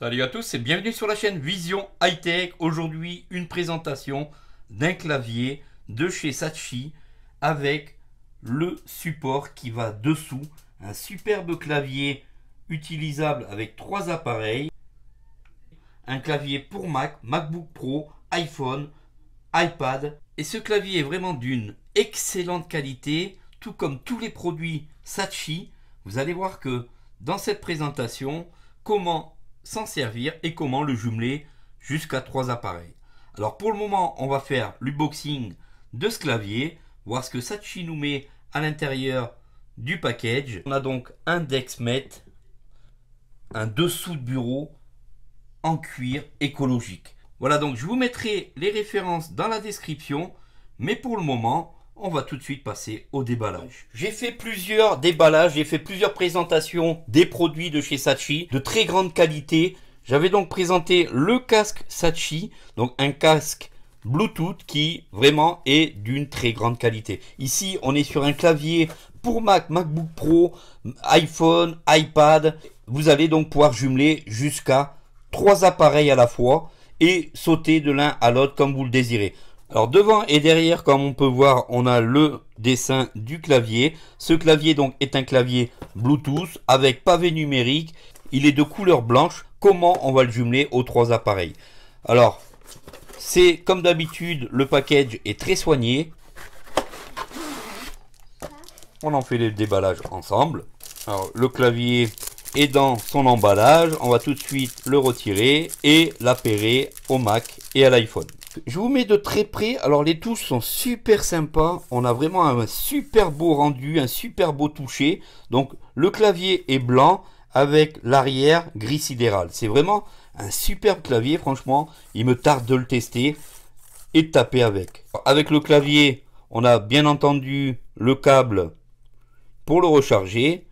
Salut à tous et bienvenue sur la chaîne Vision High Tech. Aujourd'hui, une présentation d'un clavier de chez Sachi avec le support qui va dessous. Un superbe clavier utilisable avec trois appareils. Un clavier pour Mac, MacBook Pro, iPhone, iPad. Et ce clavier est vraiment d'une excellente qualité, tout comme tous les produits Sachi. Vous allez voir que dans cette présentation, comment s'en servir et comment le jumeler jusqu'à trois appareils. Alors pour le moment, on va faire l'unboxing de ce clavier, voir ce que Sachi nous met à l'intérieur du package. On a donc un DexMet, un dessous de bureau en cuir écologique. Voilà donc je vous mettrai les références dans la description, mais pour le moment, on va tout de suite passer au déballage. J'ai fait plusieurs déballages, j'ai fait plusieurs présentations des produits de chez Sachi, de très grande qualité. J'avais donc présenté le casque Sachi, donc un casque Bluetooth qui vraiment est d'une très grande qualité. Ici, on est sur un clavier pour Mac, MacBook Pro, iPhone, iPad. Vous allez donc pouvoir jumeler jusqu'à trois appareils à la fois et sauter de l'un à l'autre comme vous le désirez. Alors devant et derrière, comme on peut voir, on a le dessin du clavier. Ce clavier donc est un clavier Bluetooth avec pavé numérique. Il est de couleur blanche. Comment on va le jumeler aux trois appareils Alors, c'est comme d'habitude, le package est très soigné. On en fait le déballage ensemble. Alors, le clavier est dans son emballage. On va tout de suite le retirer et l'appairer au Mac et à l'iPhone. Je vous mets de très près. Alors les touches sont super sympas. On a vraiment un super beau rendu, un super beau toucher. Donc le clavier est blanc avec l'arrière gris sidéral. C'est vraiment un superbe clavier, franchement. Il me tarde de le tester et de taper avec. Avec le clavier, on a bien entendu le câble pour le recharger.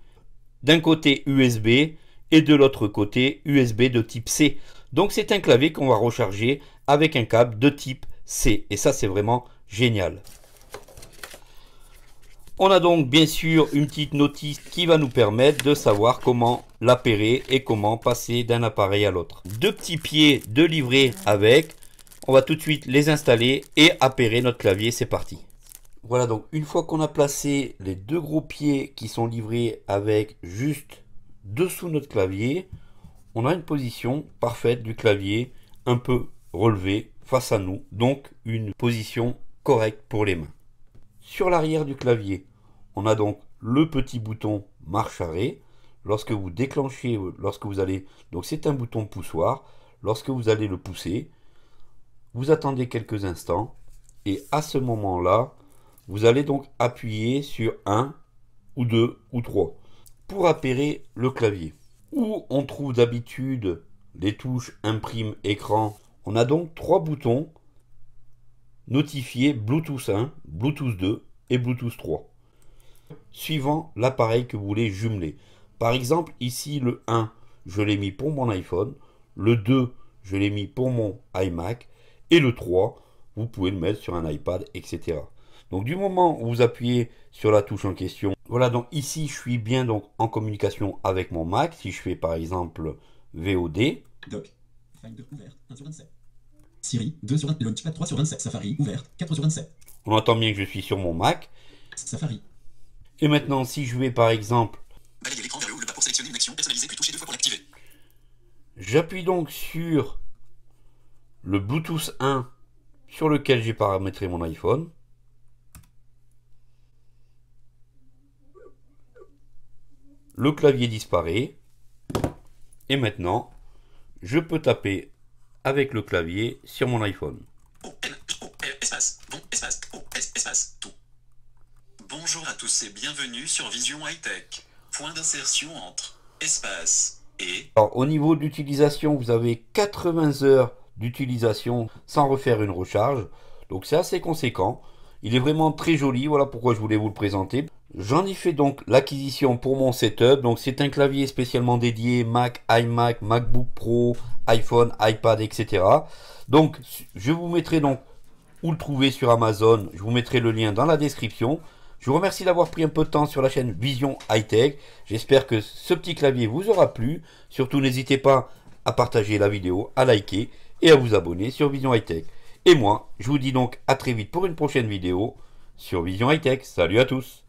D'un côté USB et de l'autre côté USB de type C. Donc c'est un clavier qu'on va recharger avec un câble de type C. Et ça c'est vraiment génial. On a donc bien sûr une petite notice qui va nous permettre de savoir comment l'appairer et comment passer d'un appareil à l'autre. Deux petits pieds de livret avec. On va tout de suite les installer et appairer notre clavier. C'est parti. Voilà donc une fois qu'on a placé les deux gros pieds qui sont livrés avec juste dessous notre clavier, on a une position parfaite du clavier, un peu relevé face à nous, donc une position correcte pour les mains. Sur l'arrière du clavier, on a donc le petit bouton marche arrêt. Lorsque vous déclenchez, lorsque vous allez, donc c'est un bouton poussoir. Lorsque vous allez le pousser, vous attendez quelques instants et à ce moment-là, vous allez donc appuyer sur 1 ou 2 ou 3 pour appairer le clavier. Où on trouve d'habitude les touches imprime écran, on a donc trois boutons notifiés Bluetooth 1, Bluetooth 2 et Bluetooth 3, suivant l'appareil que vous voulez jumeler. Par exemple, ici le 1, je l'ai mis pour mon iPhone, le 2, je l'ai mis pour mon iMac, et le 3, vous pouvez le mettre sur un iPad, etc. Donc du moment où vous appuyez sur la touche en question, voilà donc ici je suis bien donc en communication avec mon Mac. Si je fais par exemple VOD. Doc, file de ouverte, 1 sur 27. Siri, 2 sur 27, launchpad 3 sur 27, Safari ouvert, 4 sur 27. On entend bien que je suis sur mon Mac. Safari. Et maintenant si je vais par exemple... Balayer l'écran vers le haut, le bas pour sélectionner une action personnalisée, puis toucher deux fois pour l'activer. J'appuie donc sur le Bluetooth 1 sur lequel j'ai paramétré mon iPhone. le clavier disparaît. Et maintenant, je peux taper avec le clavier sur mon iPhone. Bonjour à tous et bienvenue sur Vision Hightech. Point d'insertion entre espace et... Alors, au niveau d'utilisation, vous avez 80 heures d'utilisation sans refaire une recharge. Donc c'est assez conséquent. Il est vraiment très joli, voilà pourquoi je voulais vous le présenter. J'en ai fait donc l'acquisition pour mon setup. Donc c'est un clavier spécialement dédié Mac, iMac, MacBook Pro, iPhone, iPad, etc. Donc je vous mettrai donc où le trouver sur Amazon. Je vous mettrai le lien dans la description. Je vous remercie d'avoir pris un peu de temps sur la chaîne Vision High Tech. J'espère que ce petit clavier vous aura plu. Surtout n'hésitez pas à partager la vidéo, à liker et à vous abonner sur Vision High Tech. Et moi, je vous dis donc à très vite pour une prochaine vidéo sur Vision High Tech. Salut à tous